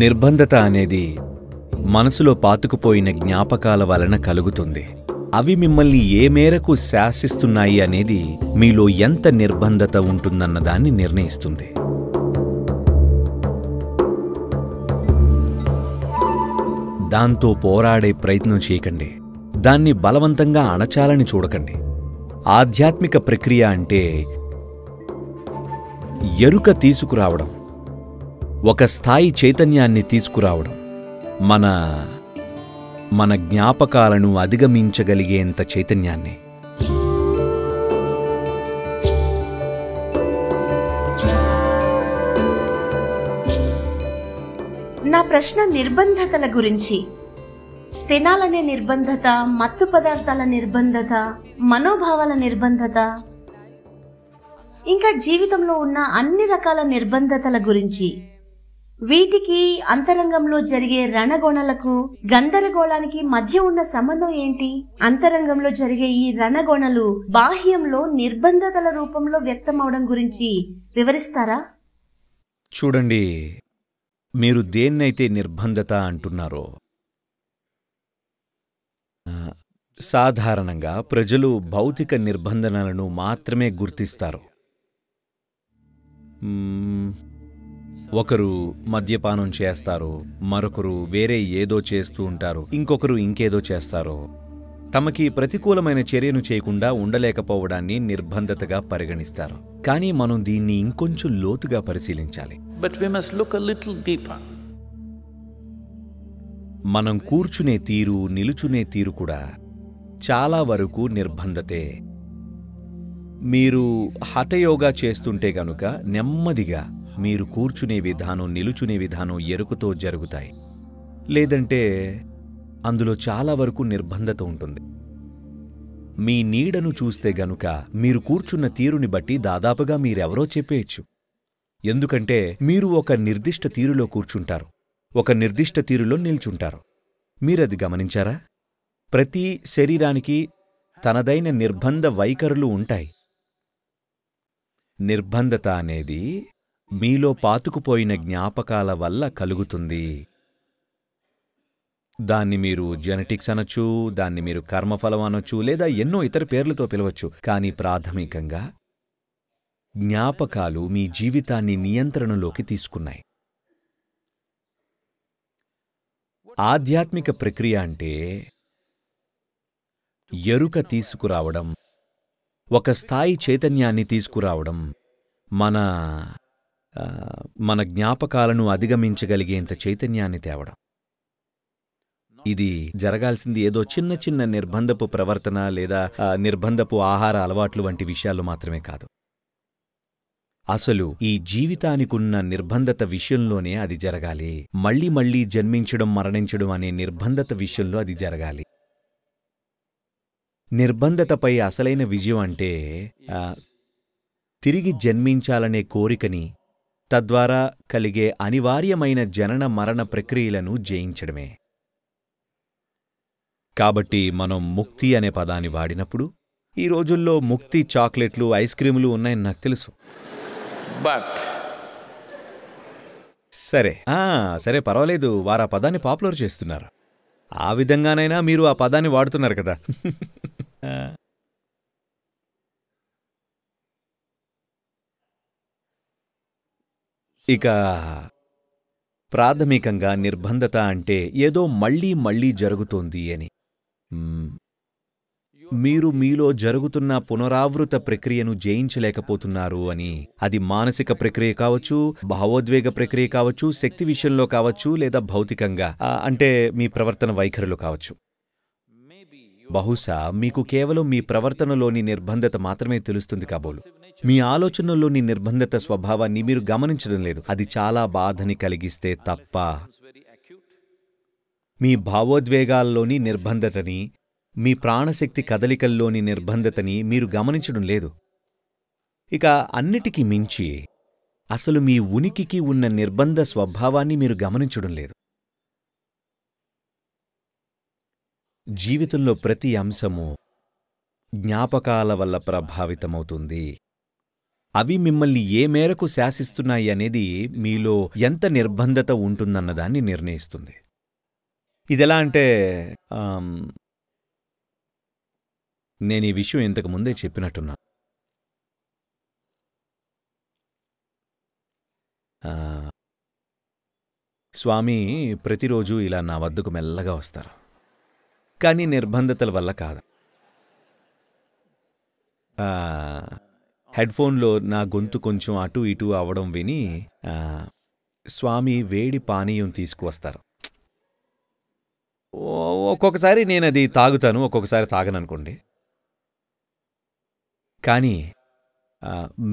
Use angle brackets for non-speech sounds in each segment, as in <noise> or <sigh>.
నిర్బంధత అనేది మనసులో పాతుకుపోయిన జ్ఞాపకాల వలన కలుగుతుంది అవి మిమ్మల్ని ఏ మేరకు శాసిస్తున్నాయి అనేది మీలో ఎంత నిర్బంధత ఉంటుందన్న దాన్ని నిర్ణయిస్తుంది దాంతో పోరాడే ప్రయత్నం చేయకండి దాన్ని బలవంతంగా అణచాలని చూడకండి ఆధ్యాత్మిక ప్రక్రియ అంటే ఎరుక తీసుకురావడం ఒక స్థాయి చైతన్యాన్ని తీసుకురావడం మన మన జ్ఞాపకాలను అధిగమించగలిగేంత చైతన్యాన్ని నా ప్రశ్న నిర్బంధతల గురించి తినాలనే నిర్బంధత మత్తు పదార్థాల నిర్బంధత మనోభావాల నిర్బంధత ఇంకా జీవితంలో ఉన్న అన్ని రకాల నిర్బంధతల గురించి వీటికి అంతరంగంలో జరిగే రణగొణలకు గందరగోళానికి మధ్య ఉన్న సంబంధం ఏంటి అంతరంగంలో జరిగే ఈ రణగొణలు బాహ్యంలో నిర్బంధతల రూపంలో వ్యక్తమవడం గురించి వివరిస్తారా చూడండి మీరు దేన్నైతే నిర్బంధత అంటున్నారో సాధారణంగా ప్రజలు భౌతిక నిర్బంధనలను మాత్రమే గుర్తిస్తారు ఒకరు మద్యపానం చేస్తారు మరొకరు వేరే ఏదో చేస్తూ ఉంటారు ఇంకొకరు ఇంకేదో చేస్తారు తమకి ప్రతికూలమైన చర్యను చేయకుండా ఉండలేకపోవడాన్ని నిర్బంధతగా పరిగణిస్తారు కానీ మనం దీన్ని ఇంకొంచెం లోతుగా పరిశీలించాలి బట్ వి లుక్ మనం కూర్చునే తీరు నిలుచునే తీరు కూడా చాలా వరకు నిర్బంధతే మీరు హఠయోగా చేస్తుంటే గనుక నెమ్మదిగా మీరు కూర్చునే విధానం నిలుచునే విధానం ఎరుకతో జరుగుతాయి లేదంటే అందులో చాలా వరకు నిర్బంధత ఉంటుంది మీ నీడను చూస్తే గనుక మీరు కూర్చున్న తీరుని బట్టి దాదాపుగా మీరెవరో చెప్పేయచ్చు ఎందుకంటే మీరు ఒక నిర్దిష్ట తీరులో కూర్చుంటారు ఒక నిర్దిష్ట తీరులో నిల్చుంటారు మీరది గమనించారా ప్రతి శరీరానికి తనదైన నిర్బంధ వైఖరులు ఉంటాయి నిర్బంధత అనేది మీలో పాతుకుపోయిన జ్ఞాపకాల వల్ల కలుగుతుంది దాన్ని మీరు జెనెటిక్స్ అనొచ్చు దాన్ని మీరు కర్మఫలం అనొచ్చు లేదా ఎన్నో ఇతర పేర్లతో పిలవచ్చు కానీ ప్రాథమికంగా జ్ఞాపకాలు మీ జీవితాన్ని నియంత్రణలోకి తీసుకున్నాయి ఆధ్యాత్మిక ప్రక్రియ అంటే ఎరుక తీసుకురావడం ఒక స్థాయి చైతన్యాన్ని తీసుకురావడం మన మన జ్ఞాపకాలను అధిగమించగలిగేంత చైతన్యాన్ని తేవడం ఇది జరగాల్సింది ఏదో చిన్న చిన్న నిర్బంధపు ప్రవర్తన లేదా నిర్బంధపు ఆహార అలవాట్లు వంటి విషయాలు మాత్రమే కాదు అసలు ఈ జీవితానికున్న నిర్బంధత విషయంలోనే అది జరగాలి మళ్ళీ మళ్ళీ జన్మించడం మరణించడం అనే నిర్బంధత విషయంలో అది జరగాలి నిర్బంధతపై అసలైన విజయం అంటే తిరిగి జన్మించాలనే కోరికని తద్వారా కలిగే అనివార్యమైన జనన మరణ ప్రక్రియలను జయించడమే కాబట్టి మనం ముక్తి అనే పదాన్ని వాడినప్పుడు ఈ రోజుల్లో ముక్తి చాక్లెట్లు ఐస్ క్రీములు ఉన్నాయని నాకు తెలుసు బట్ సరే సరే పర్వాలేదు వారు ఆ పదాన్ని పాపులర్ చేస్తున్నారు ఆ విధంగానైనా మీరు ఆ పదాన్ని వాడుతున్నారు కదా <laughs> ఇక ప్రాథమికంగా నిర్బంధత అంటే ఏదో మళ్లీ మళ్లీ జరుగుతోంది అని మీరు మీలో జరుగుతున్న పునరావృత ప్రక్రియను జయించలేకపోతున్నారు అని అది మానసిక ప్రక్రియ కావచ్చు భావోద్వేగ ప్రక్రియ కావచ్చు శక్తి విషయంలో కావచ్చు లేదా భౌతికంగా అంటే మీ ప్రవర్తన వైఖరులు కావచ్చు బహుశా మీకు కేవలం మీ ప్రవర్తనలోని నిర్బంధత మాత్రమే తెలుస్తుంది కాబోలు మీ ఆలోచనల్లోని నిర్బంధిత స్వభావాన్ని మీరు గమనించడం లేదు అది చాలా బాధని కలిగిస్తే తప్ప మీ భావోద్వేగాల్లోని నిర్బంధతని మీ ప్రాణశక్తి కదలికల్లోని నిర్బంధతని మీరు గమనించడం లేదు ఇక అన్నిటికీ మించి అసలు మీ ఉనికికి ఉన్న నిర్బంధ స్వభావాన్ని మీరు గమనించడం లేదు జీవితంలో ప్రతి అంశము జ్ఞాపకాల వల్ల ప్రభావితమవుతుంది అవి మిమ్మల్ని ఏ మేరకు శాసిస్తున్నాయి అనేది మీలో ఎంత నిర్బంధత ఉంటుందన్నదాన్ని నిర్ణయిస్తుంది ఇదెలా అంటే నేను ఈ విషయం ఇంతకు ముందే చెప్పినట్టున్నాను స్వామి ప్రతిరోజు ఇలా నా వద్దకు మెల్లగా వస్తారు కానీ నిర్బంధతల వల్ల కాదు హెడ్ఫోన్లో నా గొంతు కొంచెం అటు ఇటు అవడం విని స్వామి వేడి పానీయం తీసుకువస్తారు ఒక్కొక్కసారి నేను అది తాగుతాను ఒక్కొక్కసారి తాగననుకోండి కానీ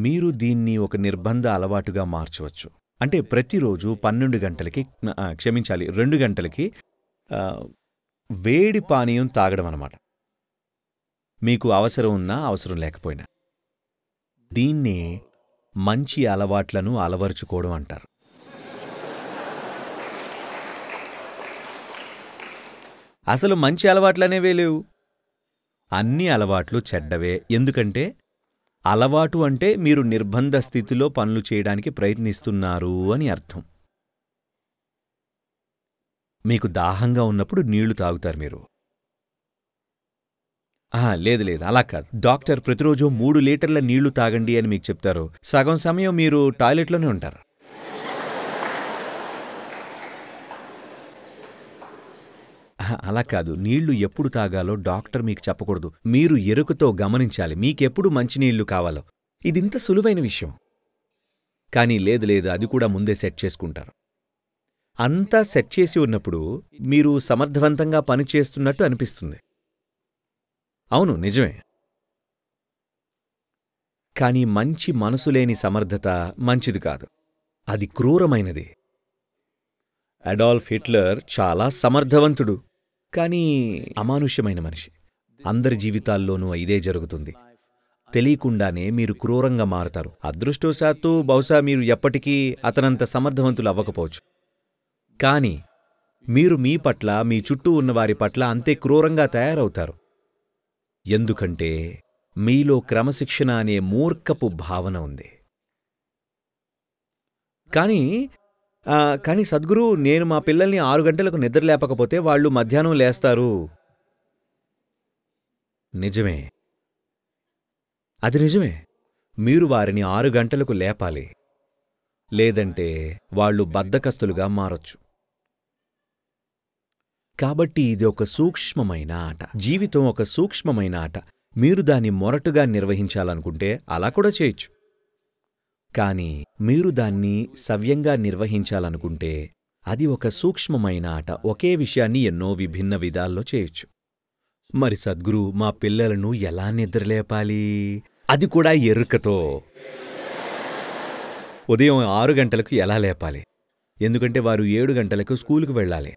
మీరు దీన్ని ఒక నిర్బంధ అలవాటుగా మార్చవచ్చు అంటే ప్రతిరోజు పన్నెండు గంటలకి క్షమించాలి రెండు గంటలకి వేడి పానీయం తాగడం అన్నమాట మీకు అవసరం ఉన్నా అవసరం లేకపోయినా దీన్నే మంచి అలవాట్లను అలవరుచుకోవడం అంటారు అసలు మంచి అలవాట్లనేవే లేవు అన్ని అలవాట్లు చెడ్డవే ఎందుకంటే అలవాటు అంటే మీరు నిర్బంధ స్థితిలో పనులు చేయడానికి ప్రయత్నిస్తున్నారు అని అర్థం మీకు దాహంగా ఉన్నప్పుడు నీళ్లు తాగుతారు మీరు లేదు లేదు అలా కాదు డాక్టర్ ప్రతిరోజు మూడు లీటర్ల నీళ్లు తాగండి అని మీకు చెప్తారు సగం సమయం మీరు టాయిలెట్లోనే ఉంటారు అలా కాదు నీళ్లు ఎప్పుడు తాగాలో డాక్టర్ మీకు చెప్పకూడదు మీరు ఎరుకతో గమనించాలి మీకెప్పుడు మంచినీళ్లు కావాలో ఇదింత సులువైన విషయం కానీ లేదు లేదు అది కూడా ముందే సెట్ చేసుకుంటారు అంతా సెట్ చేసి ఉన్నప్పుడు మీరు సమర్థవంతంగా పనిచేస్తున్నట్టు అనిపిస్తుంది అవును నిజమే కాని మంచి మనసులేని సమర్థత మంచిది కాదు అది క్రూరమైనది అడాల్ఫ్ హిట్లర్ చాలా సమర్థవంతుడు కానీ అమానుష్యమైన మనిషి అందరి జీవితాల్లోనూ ఇదే జరుగుతుంది తెలియకుండానే మీరు క్రూరంగా మారతారు అదృష్టవశాత్తు బహుశా మీరు ఎప్పటికీ అతనంత సమర్థవంతులు అవ్వకపోవచ్చు కానీ మీరు మీ పట్ల మీ చుట్టూ ఉన్నవారి పట్ల అంతే క్రూరంగా తయారవుతారు ఎందుకంటే మీలో క్రమశిక్షణ అనే మూర్ఖపు భావన ఉంది కానీ కానీ సద్గురు నేను మా పిల్లల్ని ఆరు గంటలకు నిద్ర లేపకపోతే వాళ్ళు మధ్యాహ్నం లేస్తారు నిజమే అది నిజమే మీరు వారిని ఆరు గంటలకు లేపాలి లేదంటే వాళ్ళు బద్దకస్తులుగా మారొచ్చు కాబట్టి ఇది ఒక సూక్ష్మమైన ఆట జీవితం ఒక సూక్ష్మమైన ఆట మీరు దాన్ని మొరటుగా నిర్వహించాలనుకుంటే అలా కూడా చేయొచ్చు కానీ మీరు దాన్ని సవ్యంగా నిర్వహించాలనుకుంటే అది ఒక సూక్ష్మమైన ఆట ఒకే విషయాన్ని ఎన్నో విభిన్న విధాల్లో చేయొచ్చు మరి సద్గురు మా పిల్లలను ఎలా నిద్రలేపాలి అది కూడా ఎరుకతో ఉదయం ఆరు గంటలకు ఎలా లేపాలి ఎందుకంటే వారు ఏడు గంటలకు స్కూలుకు వెళ్ళాలి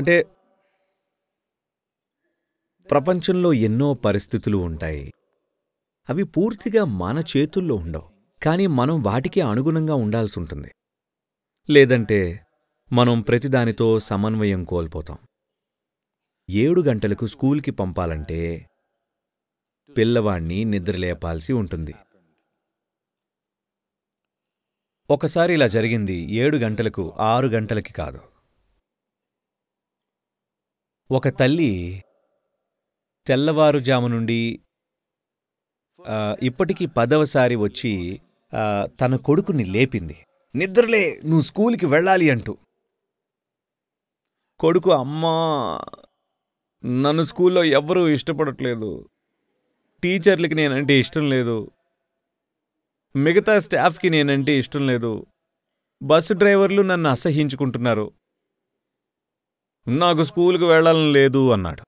అంటే ప్రపంచంలో ఎన్నో పరిస్థితులు ఉంటాయి అవి పూర్తిగా మన చేతుల్లో ఉండవు కానీ మనం వాటికి అనుగుణంగా ఉండాల్సి ఉంటుంది లేదంటే మనం ప్రతిదానితో సమన్వయం కోల్పోతాం ఏడు గంటలకు స్కూల్కి పంపాలంటే పిల్లవాణ్ణి నిద్రలేపాల్సి ఉంటుంది ఒకసారి ఇలా జరిగింది ఏడు గంటలకు ఆరు గంటలకి కాదు ఒక తల్లి తెల్లవారుజాము నుండి ఇప్పటికీ పదవసారి వచ్చి తన కొడుకుని లేపింది నిద్రలే నువ్వు స్కూల్కి వెళ్ళాలి అంటూ కొడుకు అమ్మా నన్ను స్కూల్లో ఎవ్వరూ ఇష్టపడట్లేదు టీచర్లకి నేనంటే ఇష్టం లేదు మిగతా స్టాఫ్కి నేనంటే ఇష్టం లేదు బస్సు డ్రైవర్లు నన్ను అసహించుకుంటున్నారు నాకు స్కూల్కి వెళ్ళాలని లేదు అన్నాడు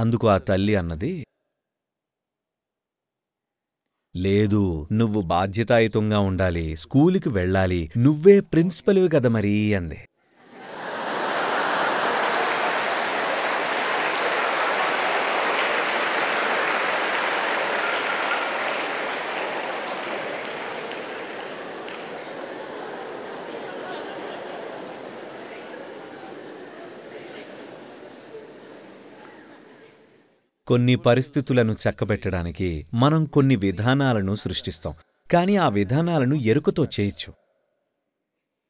అందుకు ఆ తల్లి అన్నది లేదు నువ్వు బాధ్యతాయుతంగా ఉండాలి స్కూలుకి వెళ్ళాలి నువ్వే ప్రిన్సిపల్వి కదా మరీ అంది కొన్ని పరిస్థితులను చక్కబెట్టడానికి మనం కొన్ని విధానాలను సృష్టిస్తాం కానీ ఆ విధానాలను ఎరుకతో చేయొచ్చు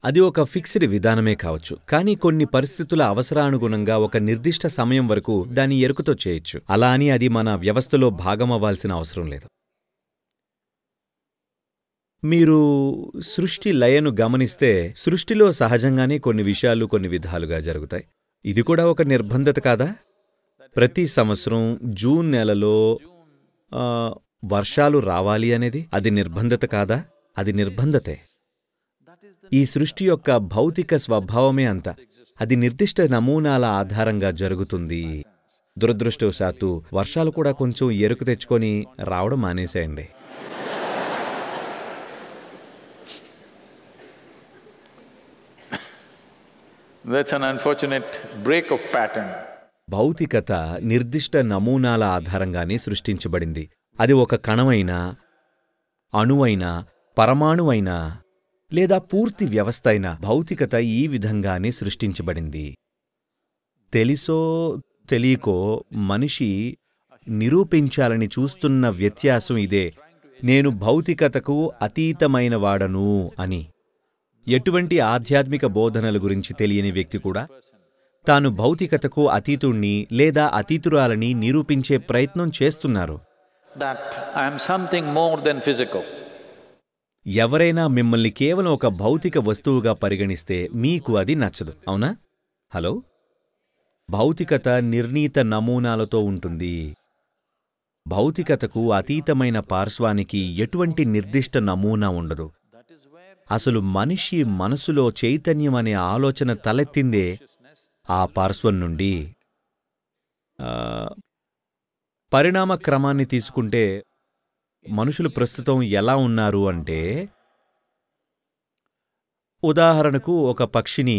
అది ఒక ఫిక్స్డ్ విధానమే కావచ్చు కానీ కొన్ని పరిస్థితుల అవసరానుగుణంగా ఒక నిర్దిష్ట సమయం వరకు దాన్ని ఎరుకతో చేయొచ్చు అలా అని అది మన వ్యవస్థలో భాగమవ్వాల్సిన అవసరం లేదు మీరు సృష్టి లయను గమనిస్తే సృష్టిలో సహజంగానే కొన్ని విషయాలు కొన్ని విధాలుగా జరుగుతాయి ఇది కూడా ఒక నిర్బంధత కాదా ప్రతి సంవత్సరం జూన్ నెలలో వర్షాలు రావాలి అనేది అది నిర్బంధత కాదా అది నిర్బంధతే ఈ సృష్టి యొక్క భౌతిక స్వభావమే అంత అది నిర్దిష్ట నమూనాల ఆధారంగా జరుగుతుంది దురదృష్టవశాత్తు వర్షాలు కూడా కొంచెం ఎరుకు తెచ్చుకొని రావడం మానేసేయండి That's an unfortunate break of pattern. భౌతికత నిర్దిష్ట నమూనాల ఆధారంగానే సృష్టించబడింది అది ఒక కణమైన అణువైన పరమాణువైన లేదా పూర్తి వ్యవస్థ అయిన భౌతికత ఈ విధంగానే సృష్టించబడింది తెలిసో తెలియకో మనిషి నిరూపించాలని చూస్తున్న వ్యత్యాసం ఇదే నేను భౌతికతకు అతీతమైన వాడను అని ఎటువంటి ఆధ్యాత్మిక బోధనల గురించి తెలియని వ్యక్తి కూడా తాను భౌతికతకు అతీతుణ్ణి లేదా అతీతురాలని నిరూపించే ప్రయత్నం చేస్తున్నారు ఎవరైనా మిమ్మల్ని కేవలం ఒక భౌతిక వస్తువుగా పరిగణిస్తే మీకు అది నచ్చదు అవునా హలో భౌతికత నిర్ణీత నమూనాలతో ఉంటుంది భౌతికతకు అతీతమైన పార్శ్వానికి ఎటువంటి నిర్దిష్ట నమూనా ఉండదు అసలు మనిషి మనసులో చైతన్యం అనే ఆలోచన తలెత్తిందే ఆ పార్శ్వం నుండి పరిణామ క్రమాన్ని తీసుకుంటే మనుషులు ప్రస్తుతం ఎలా ఉన్నారు అంటే ఉదాహరణకు ఒక పక్షిని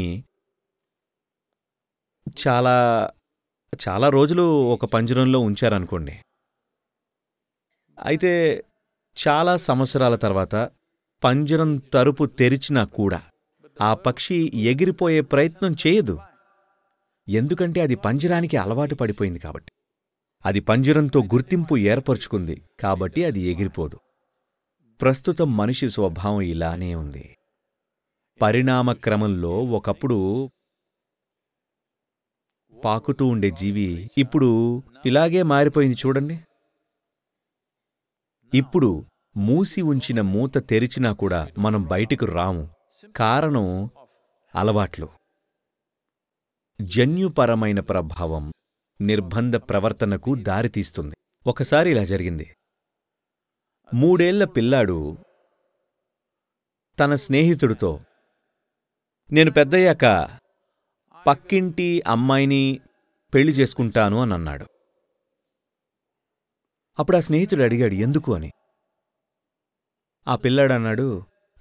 చాలా చాలా రోజులు ఒక పంజరంలో ఉంచారనుకోండి అయితే చాలా సంవత్సరాల తర్వాత పంజరం తరుపు తెరిచినా కూడా ఆ పక్షి ఎగిరిపోయే ప్రయత్నం చేయదు ఎందుకంటే అది పంజరానికి అలవాటు పడిపోయింది కాబట్టి అది పంజరంతో గుర్తింపు ఏర్పరుచుకుంది కాబట్టి అది ఎగిరిపోదు ప్రస్తుతం మనిషి స్వభావం ఇలానే ఉంది పరిణామక్రమంలో ఒకప్పుడు పాకుతూ ఉండే జీవి ఇప్పుడు ఇలాగే మారిపోయింది చూడండి ఇప్పుడు మూసి ఉంచిన మూత తెరిచినా కూడా మనం బయటకు రాము కారణం అలవాట్లు జన్యుపరమైన ప్రభావం నిర్బంధ ప్రవర్తనకు దారితీస్తుంది ఒకసారి ఇలా జరిగింది మూడేళ్ల పిల్లాడు తన స్నేహితుడితో నేను పెద్దయ్యాక పక్కింటి అమ్మాయిని పెళ్లి చేసుకుంటాను అని అన్నాడు అప్పుడు ఆ స్నేహితుడు అడిగాడు ఎందుకు అని ఆ పిల్లాడు అన్నాడు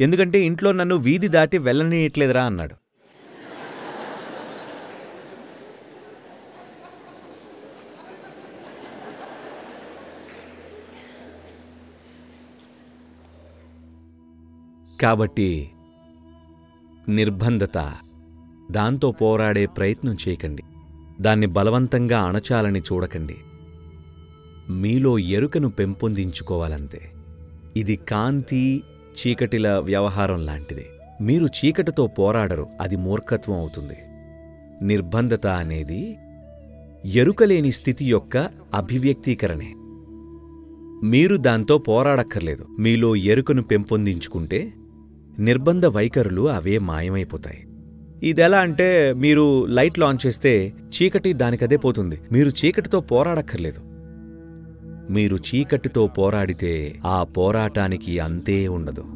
ఎందుకంటే ఇంట్లో నన్ను వీధి దాటి వెళ్ళనీయట్లేదురా అన్నాడు కాబట్టి నిర్బంధత దాంతో పోరాడే ప్రయత్నం చేయకండి దాన్ని బలవంతంగా అణచాలని చూడకండి మీలో ఎరుకను పెంపొందించుకోవాలంతే ఇది కాంతి చీకటిల వ్యవహారం లాంటిది మీరు చీకటితో పోరాడరు అది మూర్ఖత్వం అవుతుంది నిర్బంధత అనేది ఎరుకలేని స్థితి యొక్క అభివ్యక్తీకరణే మీరు దాంతో పోరాడక్కర్లేదు మీలో ఎరుకను పెంపొందించుకుంటే నిర్బంధ వైఖరులు అవే మాయమైపోతాయి ఇదెలా అంటే మీరు లైట్ లాన్ చేస్తే చీకటి దానికదే పోతుంది మీరు చీకటితో పోరాడక్కర్లేదు మీరు చీకటితో పోరాడితే ఆ పోరాటానికి అంతే ఉండదు